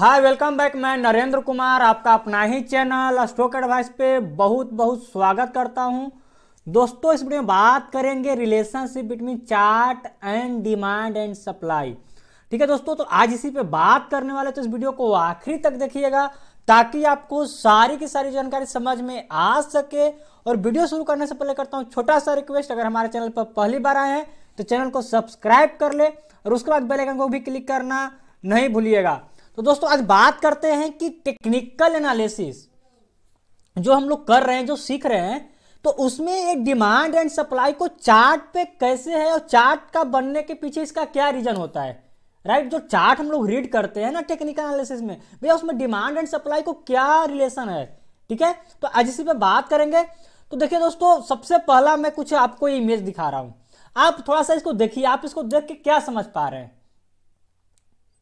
Hi welcome back मैं नरेंद्र कुमार आपका अपना ही चैनल स्टॉक एडवाइस पे बहुत बहुत स्वागत करता हूं दोस्तों इस वीडियो में बात करेंगे relationship between chart and demand and supply ठीक है दोस्तों तो आज इसी पे बात करने वाले तो इस वीडियो को आखिरी तक देखिएगा ताकि आपको सारी की सारी जानकारी समझ में आ सके और वीडियो शुरू करने से पहले करता हूँ छोटा सा रिक्वेस्ट अगर हमारे चैनल पर पहली बार आए हैं तो चैनल को सब्सक्राइब कर ले और उसके बाद बेलाइकन को भी क्लिक करना नहीं भूलिएगा तो दोस्तों आज बात करते हैं कि टेक्निकल एनालिसिस जो हम लोग कर रहे हैं जो सीख रहे हैं तो उसमें एक डिमांड एंड सप्लाई को चार्ट पे कैसे है और चार्ट का बनने के पीछे इसका क्या रीजन होता है राइट right? जो चार्ट हम लोग रीड करते हैं ना टेक्निकल एनालिसिस में भैया उसमें डिमांड एंड सप्लाई को क्या रिलेशन है ठीक है तो आज इसी पे बात करेंगे तो देखिए दोस्तों सबसे पहला मैं कुछ आपको इमेज दिखा रहा हूं आप थोड़ा सा इसको देखिए आप इसको देख के क्या समझ पा रहे हैं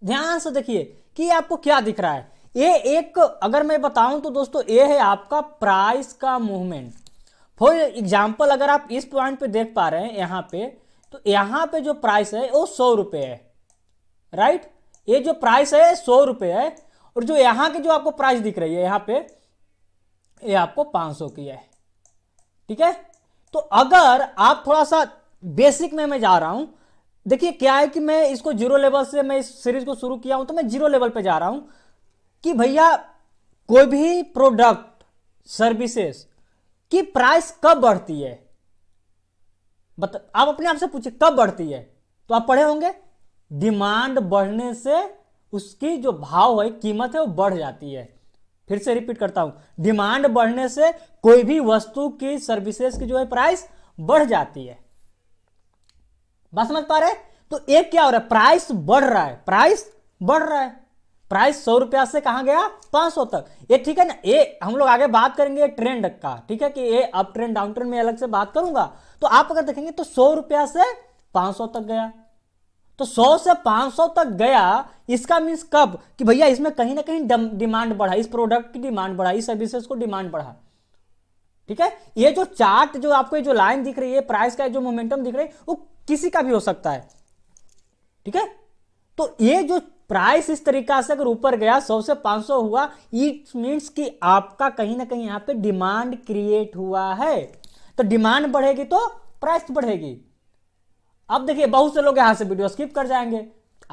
ध्यान से देखिए कि आपको क्या दिख रहा है ये एक अगर मैं बताऊं तो दोस्तों ये है आपका प्राइस का मूवमेंट फॉर एग्जाम्पल अगर आप इस पॉइंट पे देख पा रहे हैं यहां पे तो यहां पे जो प्राइस है वो सौ रुपये है राइट ये जो प्राइस है सौ रुपये है और जो यहां की जो आपको प्राइस दिख रही है यहां पे ये यह आपको पांच सौ की है ठीक है तो अगर आप थोड़ा सा बेसिक में मैं जा रहा हूं देखिए क्या है कि मैं इसको जीरो लेवल से मैं इस सीरीज को शुरू किया हूं तो मैं जीरो लेवल पे जा रहा हूं कि भैया कोई भी प्रोडक्ट सर्विसेस की प्राइस कब बढ़ती है बता आप अपने आप से पूछिए कब बढ़ती है तो आप पढ़े होंगे डिमांड बढ़ने से उसकी जो भाव है कीमत है वो बढ़ जाती है फिर से रिपीट करता हूं डिमांड बढ़ने से कोई भी वस्तु की सर्विसेज की जो है प्राइस बढ़ जाती है बात समझ पा रहे तो एक क्या हो रहा है प्राइस बढ़ रहा है प्राइस बढ़ रहा है प्राइस सौ रुपया से कहा गया पांच सौ तक ये ठीक है ना ये हम लोग आगे बात करेंगे ट्रेंड का ठीक है कि ये अप ट्रेंड डाउन ट्रेंड में अलग से बात करूंगा तो आप अगर देखेंगे तो सौ रुपया से पांच सौ तक गया तो सौ से पांच सौ तक गया इसका मीन्स कब कि भैया इसमें कहीं ना कहीं डिमांड बढ़ा इस प्रोडक्ट की डिमांड बढ़ा इस सर्विसेस को डिमांड बढ़ा ठीक है ये जो चार्ट जो आपको ये जो लाइन दिख रही है प्राइस का जो मोमेंटम दिख रही है वो किसी का भी हो सकता है ठीक है तो ये जो प्राइस इस तरीका से अगर ऊपर गया सौ से सौ हुआ इट मीन्स कि आपका कहीं ना कहीं यहां पे डिमांड क्रिएट हुआ है तो डिमांड बढ़ेगी तो प्राइस बढ़ेगी अब देखिए बहुत से लोग यहां से वीडियो स्किप कर जाएंगे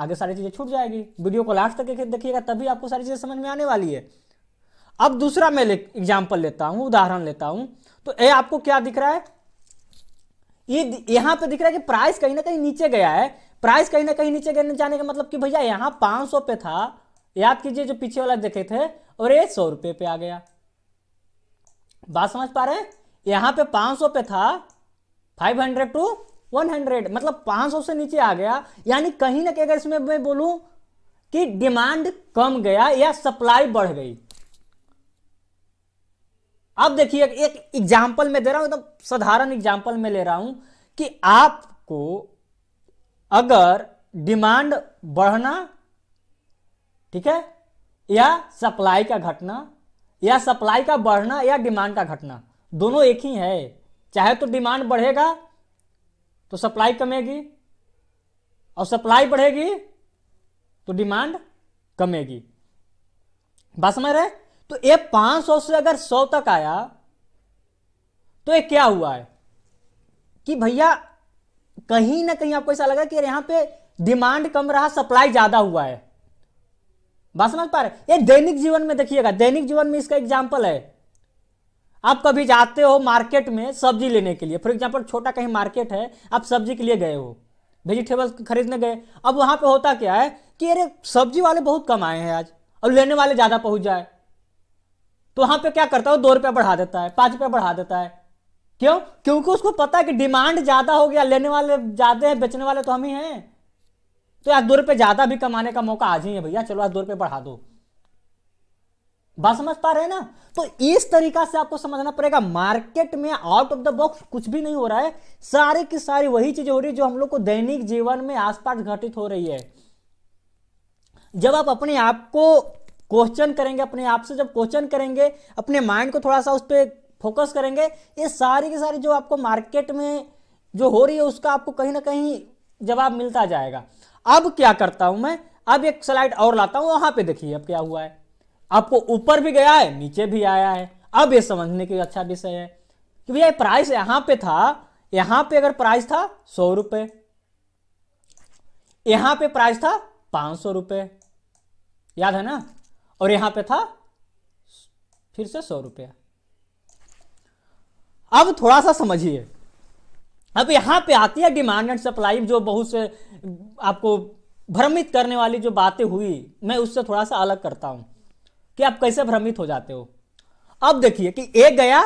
आगे सारी चीज़ें छूट जाएगी वीडियो को लास्ट तक देखिएगा तभी आपको सारी चीज़ें समझ में आने वाली है अब दूसरा मैं एग्जाम्पल लेता हूं उदाहरण लेता हूं तो ए आपको क्या दिख रहा है ये यहां पे दिख रहा है कि प्राइस कहीं ना कहीं नीचे गया है प्राइस कहीं ना कहीं नीचे जाने का मतलब कि भैया यहां पांच सौ पे था याद कीजिए जो पीछे वाला देखे थे और ये सौ रुपये पे आ गया बात समझ पा रहे हैं यहाँ पे पांच सौ पे था five hundred to one hundred मतलब पांच सौ से नीचे आ गया यानी कहीं ना कहीं अगर इसमें मैं बोलूं कि डिमांड कम गया या सप्लाई बढ़ गई अब देखिए एक एग्जाम्पल में दे रहा हूं एकदम तो साधारण एग्जाम्पल में ले रहा हूं कि आपको अगर डिमांड बढ़ना ठीक है या सप्लाई का घटना या सप्लाई का बढ़ना या डिमांड का घटना दोनों एक ही है चाहे तो डिमांड बढ़ेगा तो सप्लाई कमेगी और सप्लाई बढ़ेगी तो डिमांड कमेगी बात समझ रहे तो ये 500 से अगर 100 तक आया तो ये क्या हुआ है कि भैया कहीं ना कहीं आपको ऐसा लगा कि यहां पे डिमांड कम रहा सप्लाई ज्यादा हुआ है बात समझ पा रहे ये दैनिक जीवन में देखिएगा दैनिक जीवन में इसका एग्जाम्पल है आप कभी जाते हो मार्केट में सब्जी लेने के लिए फॉर एग्जाम्पल छोटा कहीं मार्केट है आप सब्जी के लिए गए हो वेजिटेबल्स खरीदने गए अब वहां पे होता क्या है कि अरे सब्जी वाले बहुत कम आए हैं आज और लेने वाले ज्यादा पहुंच जाए तो वहां पे क्या करता है दो रुपया बढ़ा देता है पांच रुपया बढ़ा देता है क्यों क्योंकि उसको पता है कि डिमांड ज्यादा हो गया लेने वाले ज्यादा है बेचने वाले तो हम ही हैं तो यार दो रुपये ज्यादा भी कमाने का मौका आज ही है भैया चलो आज दो रुपये बढ़ा दो बात समझ पा रहे हैं ना तो इस तरीका से आपको समझना पड़ेगा मार्केट में आउट ऑफ द बॉक्स कुछ भी नहीं हो रहा है सारी की सारी वही चीज हो रही है जो हम लोग को दैनिक जीवन में आसपास घटित हो रही है जब आप अपने आप को क्वेश्चन करेंगे अपने आप से जब क्वेश्चन करेंगे अपने माइंड को थोड़ा सा उस पर फोकस करेंगे ये सारी की सारी जो आपको मार्केट में जो हो रही है उसका आपको कहीं ना कहीं जवाब मिलता जाएगा अब क्या करता हूं मैं अब एक स्लाइड और लाता हूं वहां पे देखिए अब क्या हुआ है आपको ऊपर भी गया है नीचे भी आया है अब ये समझने के अच्छा विषय है कि भैया प्राइस यहां पे था यहां पे अगर प्राइस था सौ रुपये यहां पे प्राइस था पांच सौ रुपये याद है ना और यहां पे था फिर से सौ रुपया अब थोड़ा सा समझिए अब यहां पे आती है डिमांड एंड सप्लाई जो बहुत से आपको भ्रमित करने वाली जो बातें हुई मैं उससे थोड़ा सा अलग करता हूं कि आप कैसे भ्रमित हो जाते हो अब देखिए कि एक गया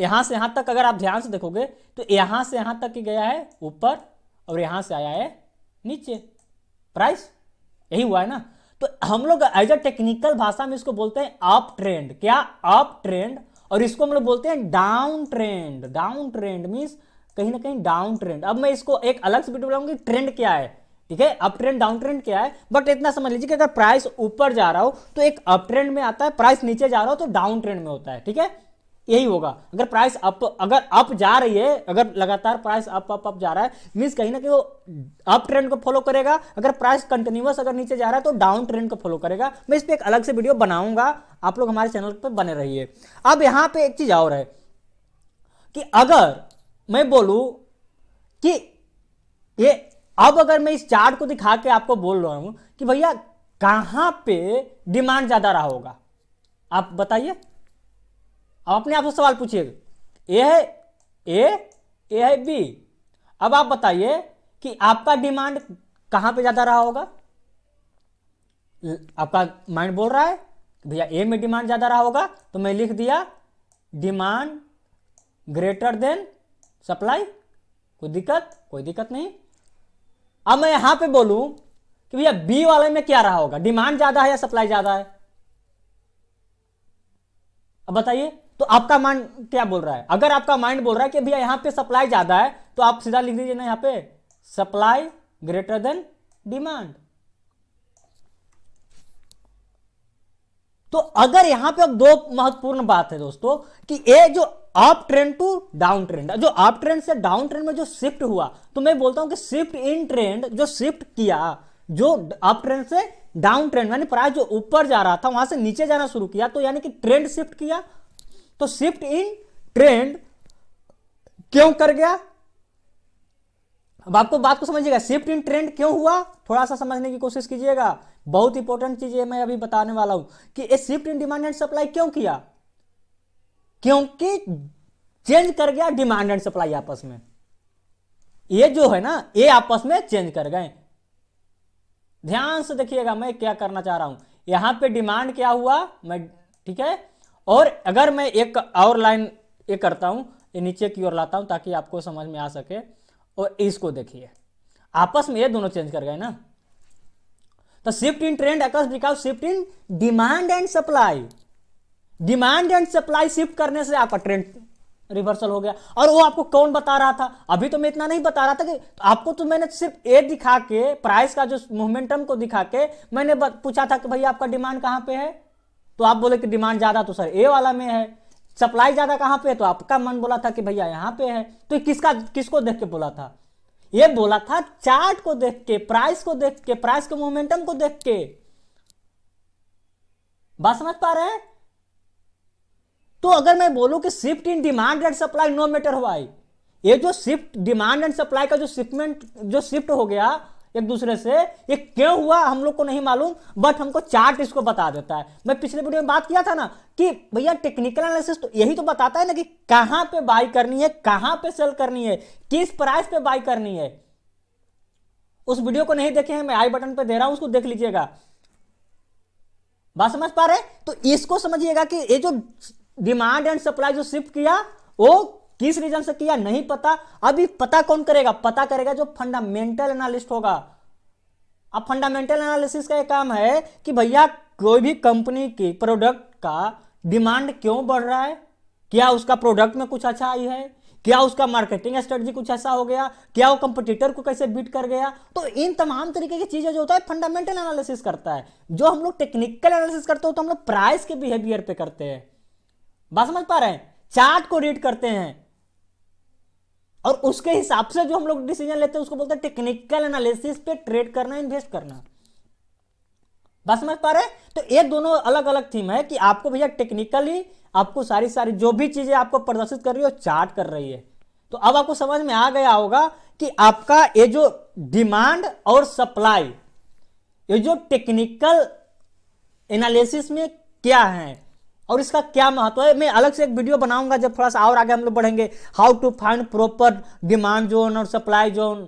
यहां से यहां तक अगर आप ध्यान से देखोगे तो यहां से यहां तक ही गया है ऊपर और यहां से आया है नीचे प्राइस यही हुआ है ना तो हम लोग एज अ टेक्निकल भाषा में इसको बोलते हैं अप ट्रेंड क्या अप ट्रेंड और इसको हम लोग बोलते हैं down trend down trend means कहीं ना कहीं डाउन ट्रेंड अब मैं इसको एक अलग से वीडियो बनाऊंगी ट्रेंड क्या है ठीक है अप ट्रेंड डाउन ट्रेंड क्या है बट इतना समझ लीजिए कि अगर प्राइस ऊपर जा रहा हो तो एक अप ट्रेंड में आता है प्राइस नीचे जा रहा हो तो डाउन ट्रेंड में होता है ठीक है यही होगा अगर प्राइस अप अगर अप जा रही है अगर लगातार प्राइस अप अप अप जा रहा है मीन्स कहीं ना कहीं वो अप ट्रेंड को फॉलो करेगा अगर प्राइस कंटिन्यूस अगर नीचे जा रहा है तो डाउन ट्रेंड को फॉलो करेगा मैं इस पर एक अलग से वीडियो बनाऊंगा आप लोग हमारे चैनल पर बने रहिए अब यहां पर एक चीज़ और है कि अगर मैं बोलू कि ये अब अगर मैं इस चार्ट को दिखा के आपको बोल रहा हूं कि भैया कहां पे डिमांड ज़्यादा रहा होगा आप बताइए अब अपने आप से सवाल पूछिएगा ए है ए ए है बी अब आप बताइए कि आपका डिमांड कहां पे ज़्यादा रहा होगा आपका माइंड बोल रहा है भैया ए में डिमांड ज़्यादा रहा होगा तो मैं लिख दिया डिमांड ग्रेटर देन सप्लाई कोई दिक्कत कोई दिक्कत नहीं अब मैं यहां पे बोलूं कि भैया बी वाले में क्या रहा होगा डिमांड ज्यादा है या सप्लाई ज्यादा है अब बताइए तो आपका माइंड क्या बोल रहा है अगर आपका माइंड बोल रहा है कि भैया यहाँ पे सप्लाई ज्यादा है तो आप सीधा लिख दीजिए ना यहाँ पे सप्लाई ग्रेटर देन डिमांड तो अगर यहां पे अब दो महत्वपूर्ण बात है दोस्तों कि ये जो up trend to down trend जो अप ट्रेंड से डाउन ट्रेंड में जो शिफ्ट हुआ तो मैं बोलता हूं कि शिफ्ट इन ट्रेंड जो शिफ्ट किया जो अप ट्रेंड से डाउन ट्रेंड यानी प्राइस जो ऊपर जा रहा था वहां से नीचे जाना शुरू किया तो यानी कि ट्रेंड शिफ्ट किया तो शिफ्ट इन ट्रेंड क्यों कर गया अब आपको बात को समझिएगा शिफ्ट इन ट्रेंड क्यों हुआ थोड़ा सा समझने की कोशिश कीजिएगा बहुत इंपॉर्टेंट चीज है मैं अभी बताने वाला हूं कि ये shift in demand and supply क्यों किया क्योंकि चेंज कर गया डिमांड एंड सप्लाई आपस में ये जो है ना ये आपस में चेंज कर गए ध्यान से देखिएगा मैं क्या करना चाह रहा हूं यहां पे डिमांड क्या हुआ मैं ठीक है और अगर मैं एक और लाइन ये करता हूँ नीचे की ओर लाता हूँ ताकि आपको समझ में आ सके और इसको देखिए आपस में ये दोनों चेंज कर गए ना तो shift in trend across because shift in demand and supply demand and supply shift करने से आपका ट्रेंड रिवर्सल हो गया और वो आपको कौन बता रहा था अभी तो मैं इतना नहीं बता रहा था कि आपको तो मैंने सिर्फ ये दिखा के प्राइस का जो मोमेंटम को दिखा के मैंने पूछा था कि भाई आपका डिमांड कहाँ पे है तो आप बोले कि डिमांड ज़्यादा तो सर ए वाला में है सप्लाई ज़्यादा कहां पे है तो आपका मन बोला था कि भैया यहां पे है तो किसका किसको देख के बोला था ये बोला था चार्ट को देख के प्राइस को देख के प्राइस के मोमेंटम को देख के बात समझ पा रहे हैं तो अगर मैं बोलू कि shift in demand and supply no matter हुआ ये जो शिफ्ट डिमांड एंड सप्लाई का जो शिफ्टमेंट जो शिफ्ट हो गया एक दूसरे से ये क्यों हुआ हम लोग को नहीं मालूम बट हमको चार्ट इसको बता देता है मैं पिछले वीडियो में बात किया था ना कि भैया टेक्निकल एनालिसिस तो यही तो बताता है ना कि कहां पे बाई करनी है कहां पे सेल करनी है किस प्राइस पे बाई करनी है उस वीडियो को नहीं देखे हैं मैं आई बटन पे दे रहा हूं उसको देख लीजिएगा बात समझ पा रहे तो इसको समझिएगा कि ये जो डिमांड एंड सप्लाई जो शिफ्ट किया वो किस रीजन से किया नहीं पता अभी पता कौन करेगा पता करेगा जो फंडामेंटल एनालिस्ट होगा अब फंडामेंटल एनालिसिस का एक काम है कि भैया कोई भी कंपनी के प्रोडक्ट का डिमांड क्यों बढ़ रहा है क्या उसका प्रोडक्ट में कुछ अच्छा आई है क्या उसका मार्केटिंग स्ट्रेटजी कुछ ऐसा हो गया क्या वो कंपटीटर को कैसे बीट कर गया तो इन तमाम तरीके की चीजें जो होता है फंडामेंटल एनालिसिस करता है जो हम लोग टेक्निकल एनालिसिस करते हो तो हम लोग प्राइस के बिहेवियर पे करते हैं बात समझ पा रहे हैं चार्ट को रीड करते हैं और उसके हिसाब से जो हम लोग डिसीजन लेते हैं उसको बोलते हैं टेक्निकल एनालिसिस पे ट्रेड करना इन्वेस्ट करना बस समझ पा रहे तो ये दोनों अलग अलग थीम है कि आपको भैया टेक्निकली आपको सारी सारी जो भी चीजें आपको प्रदर्शित कर रही है चार्ट कर रही है तो अब आपको समझ में आ गया होगा कि आपका ये जो डिमांड और सप्लाई ये जो टेक्निकल एनालिसिस में क्या है और इसका क्या महत्व है मैं अलग से एक वीडियो बनाऊंगा जब थोड़ा सा और आगे हम लोग बढ़ेंगे how to find proper demand zone और सप्लाई जोन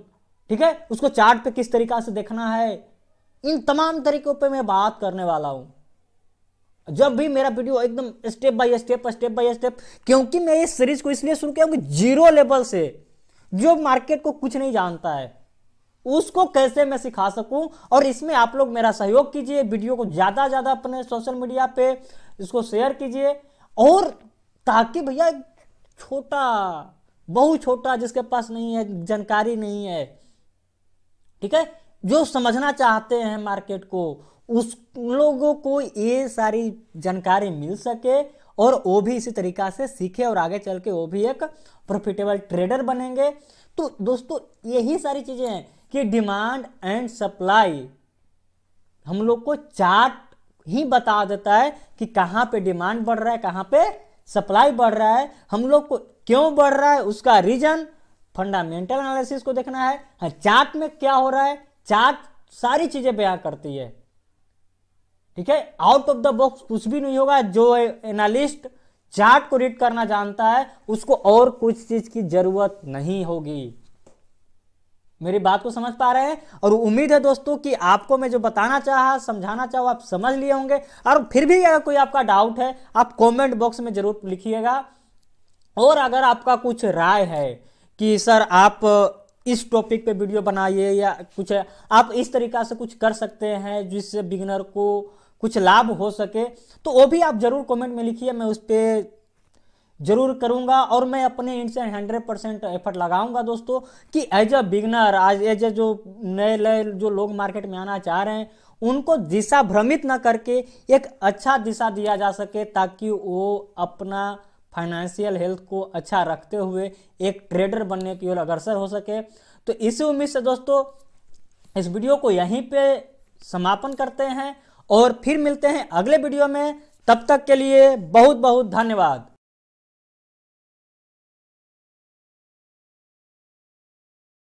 ठीक है उसको चार्ट पे किस तरीका से देखना है इन तमाम तरीकों पे मैं बात करने वाला हूं जब भी मेरा वीडियो एकदम step by step step by step क्योंकि मैं इस सीरीज को इसलिए शुरू किया जीरो लेवल से जो मार्केट को कुछ नहीं जानता है उसको कैसे मैं सिखा सकूं और इसमें आप लोग मेरा सहयोग कीजिए वीडियो को ज़्यादा ज़्यादा अपने सोशल मीडिया पे इसको शेयर कीजिए और ताकि भैया छोटा बहुत छोटा जिसके पास नहीं है जानकारी नहीं है ठीक है जो समझना चाहते हैं मार्केट को उस लोगों को ये सारी जानकारी मिल सके और वो भी इसी तरीका से सीखे और आगे चल के वो भी एक प्रॉफिटेबल ट्रेडर बनेंगे तो दोस्तों यही सारी चीज़ें हैं कि डिमांड एंड सप्लाई हम लोग को चार्ट ही बता देता है कि कहां पे डिमांड बढ़ रहा है कहां पे सप्लाई बढ़ रहा है हम लोग को क्यों बढ़ रहा है उसका रीजन फंडामेंटल एनालिसिस को देखना है हाँ चार्ट में क्या हो रहा है चार्ट सारी चीजें बयां करती है ठीक है आउट ऑफ द बॉक्स कुछ भी नहीं होगा जो एनालिस्ट चार्ट को रीड करना जानता है उसको और कुछ चीज की जरूरत नहीं होगी मेरी बात को समझ पा रहे हैं और उम्मीद है दोस्तों कि आपको मैं जो बताना चाहा समझाना चाहूँ आप समझ लिए होंगे और फिर भी अगर कोई आपका डाउट है आप कमेंट बॉक्स में जरूर लिखिएगा और अगर आपका कुछ राय है कि सर आप इस टॉपिक पे वीडियो बनाइए या कुछ है, आप इस तरीका से कुछ कर सकते हैं जिससे बिगनर को कुछ लाभ हो सके तो वो भी आप जरूर कॉमेंट में लिखिए मैं उस पर जरूर करूंगा और मैं अपने इंड से हंड्रेड परसेंट एफर्ट लगाऊंगा दोस्तों कि एज अ बिगनर आज एज अ जो नए नए जो लोग मार्केट में आना चाह रहे हैं उनको दिशा भ्रमित न करके एक अच्छा दिशा दिया जा सके ताकि वो अपना फाइनेंशियल हेल्थ को अच्छा रखते हुए एक ट्रेडर बनने की ओर अग्रसर हो सके तो इसी उम्मीद से दोस्तों इस वीडियो को यहीं पर समापन करते हैं और फिर मिलते हैं अगले वीडियो में तब तक के लिए बहुत बहुत धन्यवाद